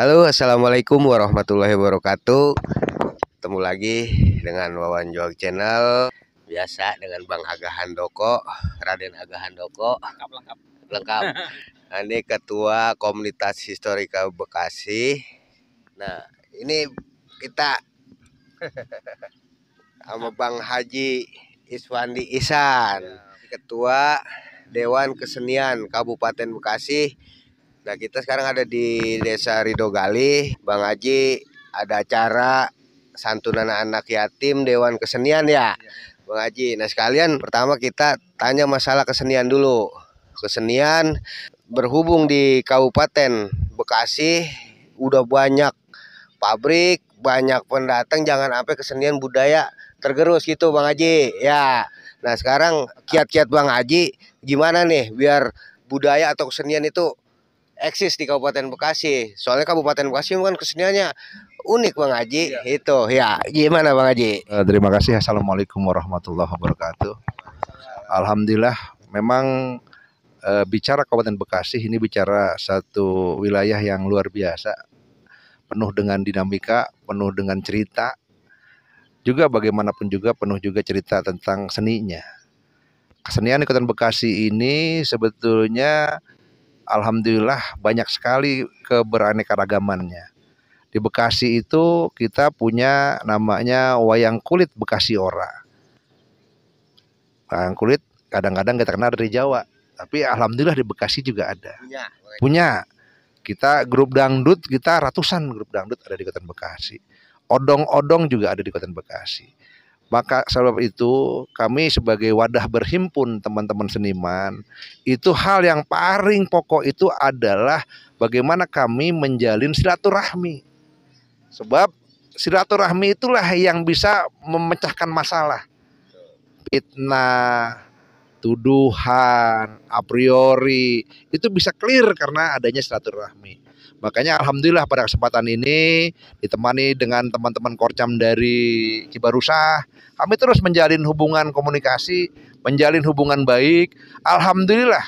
Halo assalamualaikum warahmatullahi wabarakatuh Ketemu lagi dengan Wawan Jog Channel Biasa dengan Bang Aga Handoko Raden Aga Handoko Lengkap Lengkap, lengkap. Nah, ini ketua komunitas historika Bekasi Nah ini kita sama Bang Haji Iswandi Isan ya. Ketua Dewan Kesenian Kabupaten Bekasi Nah kita sekarang ada di desa Ridogali, Bang Haji ada acara santunan anak yatim Dewan Kesenian ya, ya. Bang Haji. Nah sekalian pertama kita tanya masalah kesenian dulu. Kesenian berhubung di Kabupaten Bekasi udah banyak pabrik, banyak pendatang, jangan sampai kesenian budaya tergerus gitu Bang Haji. Ya. Nah sekarang kiat-kiat Bang Haji gimana nih biar budaya atau kesenian itu eksis di Kabupaten Bekasi. Soalnya Kabupaten Bekasi kan keseniannya unik Bang Haji. Ya. Itu ya. Gimana Bang Haji? Eh, terima kasih. Assalamualaikum warahmatullahi wabarakatuh. Alhamdulillah memang e, bicara Kabupaten Bekasi ini bicara satu wilayah yang luar biasa. Penuh dengan dinamika, penuh dengan cerita. Juga bagaimanapun juga penuh juga cerita tentang seninya. Kesenian Kabupaten Bekasi ini sebetulnya alhamdulillah banyak sekali keberanekaragamannya Di Bekasi itu kita punya namanya wayang kulit Bekasi Ora. Wayang kulit kadang-kadang kita kenal dari Jawa, tapi alhamdulillah di Bekasi juga ada. Punya. punya. Kita grup dangdut, kita ratusan grup dangdut ada di Kota Bekasi. Odong-odong juga ada di Kota Bekasi. Maka sebab itu kami sebagai wadah berhimpun teman-teman seniman itu hal yang paling pokok itu adalah bagaimana kami menjalin silaturahmi. Sebab silaturahmi itulah yang bisa memecahkan masalah. Fitnah, tuduhan, a priori itu bisa clear karena adanya silaturahmi. Makanya alhamdulillah pada kesempatan ini ditemani dengan teman-teman Korcam dari Cibarusah, kami terus menjalin hubungan komunikasi, menjalin hubungan baik. Alhamdulillah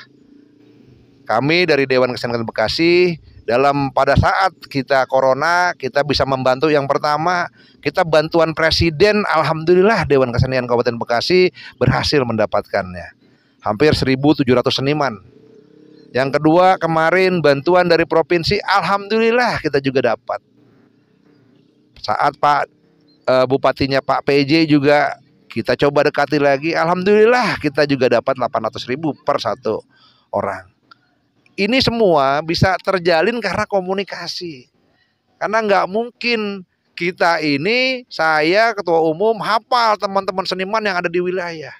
kami dari Dewan Kesehatan Bekasi dalam pada saat kita corona kita bisa membantu yang pertama kita bantuan presiden alhamdulillah Dewan Kesenian Kabupaten Bekasi berhasil mendapatkannya hampir 1700 seniman yang kedua, kemarin bantuan dari provinsi alhamdulillah kita juga dapat. Saat Pak e, bupatinya Pak PJ juga kita coba dekati lagi, alhamdulillah kita juga dapat 800 ribu per satu orang. Ini semua bisa terjalin karena komunikasi. Karena nggak mungkin kita ini saya ketua umum hafal teman-teman seniman yang ada di wilayah.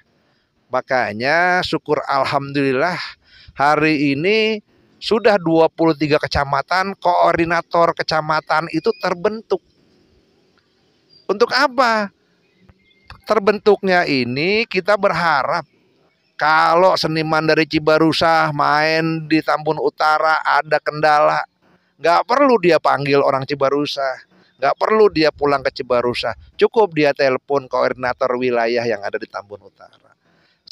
Makanya syukur alhamdulillah hari ini sudah 23 kecamatan koordinator kecamatan itu terbentuk. Untuk apa? Terbentuknya ini kita berharap kalau seniman dari Cibarusah main di Tambun Utara ada kendala, nggak perlu dia panggil orang Cibarusah, nggak perlu dia pulang ke Cibarusah, cukup dia telepon koordinator wilayah yang ada di Tambun Utara.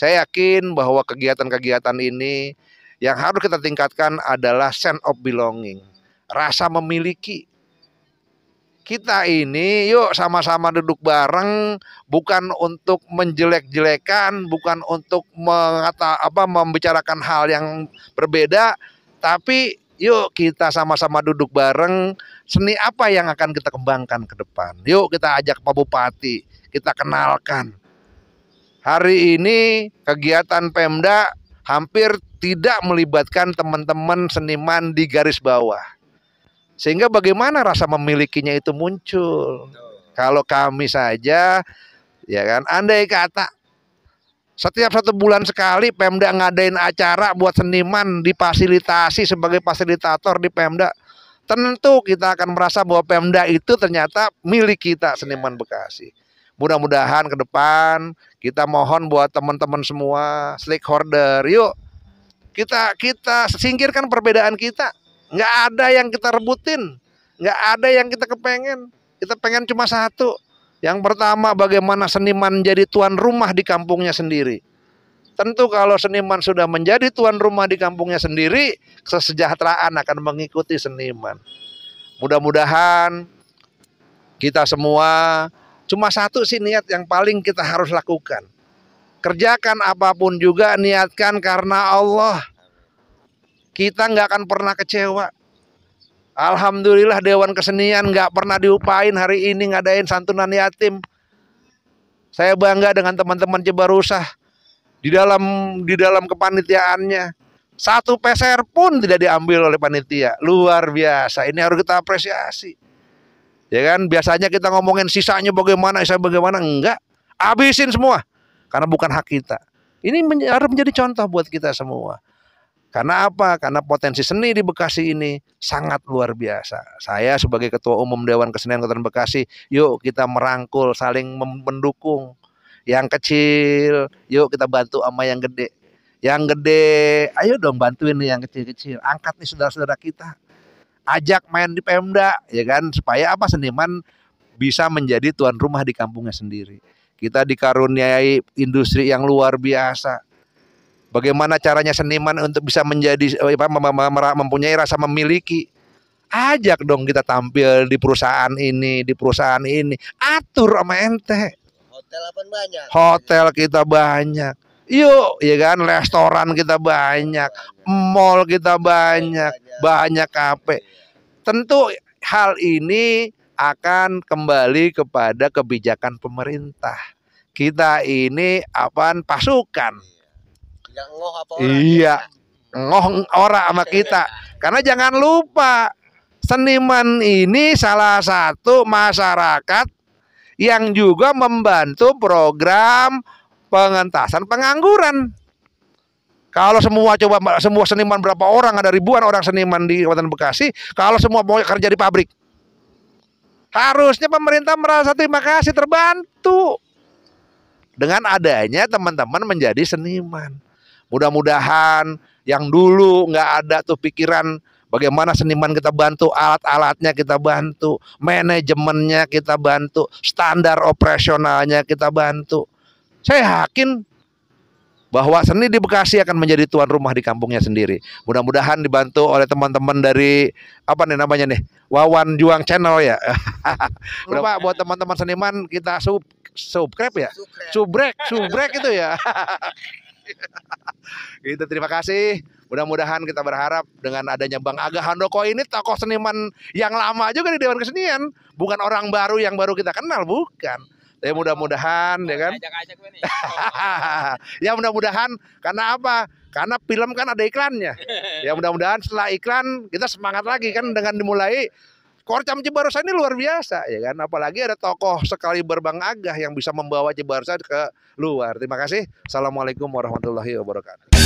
Saya yakin bahwa kegiatan-kegiatan ini yang harus kita tingkatkan adalah sense of belonging, rasa memiliki. Kita ini yuk sama-sama duduk bareng bukan untuk menjelek-jelekan, bukan untuk mengata apa membicarakan hal yang berbeda, tapi yuk kita sama-sama duduk bareng seni apa yang akan kita kembangkan ke depan. Yuk kita ajak Pak Bupati, kita kenalkan hari ini kegiatan Pemda hampir tidak melibatkan teman-teman seniman di garis bawah. Sehingga bagaimana rasa memilikinya itu muncul. Kalau kami saja ya kan andai kata setiap satu bulan sekali Pemda ngadain acara buat seniman difasilitasi sebagai fasilitator di Pemda tentu kita akan merasa bahwa Pemda itu ternyata milik kita seniman iya. Bekasi. Mudah-mudahan ke depan kita mohon buat teman-teman semua stakeholder, yuk kita kita singkirkan perbedaan kita. Nggak ada yang kita rebutin, nggak ada yang kita kepengen. Kita pengen cuma satu. Yang pertama bagaimana seniman jadi tuan rumah di kampungnya sendiri. Tentu kalau seniman sudah menjadi tuan rumah di kampungnya sendiri, kesejahteraan akan mengikuti seniman. Mudah-mudahan kita semua Cuma satu sih niat yang paling kita harus lakukan. Kerjakan apapun juga niatkan karena Allah. Kita nggak akan pernah kecewa. Alhamdulillah Dewan Kesenian nggak pernah diupain hari ini ngadain santunan yatim. Saya bangga dengan teman-teman Jebarusah di dalam di dalam kepanitiaannya. Satu peser pun tidak diambil oleh panitia. Luar biasa. Ini harus kita apresiasi ya kan biasanya kita ngomongin sisanya bagaimana saya bagaimana enggak abisin semua karena bukan hak kita ini men harus menjadi contoh buat kita semua karena apa karena potensi seni di Bekasi ini sangat luar biasa saya sebagai ketua umum Dewan Kesenian Kota Bekasi yuk kita merangkul saling mendukung yang kecil yuk kita bantu sama yang gede yang gede ayo dong bantuin nih yang kecil-kecil angkat nih saudara-saudara kita ajak main di Pemda ya kan supaya apa seniman bisa menjadi tuan rumah di kampungnya sendiri. Kita dikaruniai industri yang luar biasa. Bagaimana caranya seniman untuk bisa menjadi eh, apa? mempunyai rasa memiliki? Ajak dong kita tampil di perusahaan ini, di perusahaan ini. Atur sama ente. Hotel apa banyak? Hotel kita banyak. Yuk, ya kan, restoran kita banyak, mall kita banyak, banyak kafe. Tentu hal ini akan kembali kepada kebijakan pemerintah. Kita ini apa pasukan. ngoh orang iya, ngoh ora sama kita. Karena jangan lupa seniman ini salah satu masyarakat yang juga membantu program pengentasan pengangguran. Kalau semua coba semua seniman berapa orang ada ribuan orang seniman di Kabupaten Bekasi, kalau semua mau kerja di pabrik. Harusnya pemerintah merasa terima kasih terbantu dengan adanya teman-teman menjadi seniman. Mudah-mudahan yang dulu nggak ada tuh pikiran bagaimana seniman kita bantu, alat-alatnya kita bantu, manajemennya kita bantu, standar operasionalnya kita bantu. Saya yakin bahwa seni di Bekasi akan menjadi tuan rumah di kampungnya sendiri. Mudah-mudahan dibantu oleh teman-teman dari apa nih namanya nih Wawan Juang Channel ya. Lupa buat teman-teman seniman kita sub subscribe ya, subrek, subrek itu ya. gitu terima kasih. Mudah-mudahan kita berharap dengan adanya Bang Aga Handoko ini tokoh seniman yang lama juga di Dewan Kesenian, bukan orang baru yang baru kita kenal, bukan Ya mudah-mudahan ya kan. ya mudah-mudahan karena apa? Karena film kan ada iklannya. ya mudah-mudahan setelah iklan kita semangat lagi kan dengan dimulai Korcam Cibarusa ini luar biasa ya kan apalagi ada tokoh sekali berbang agah yang bisa membawa Cibarusa ke luar. Terima kasih. Assalamualaikum warahmatullahi wabarakatuh.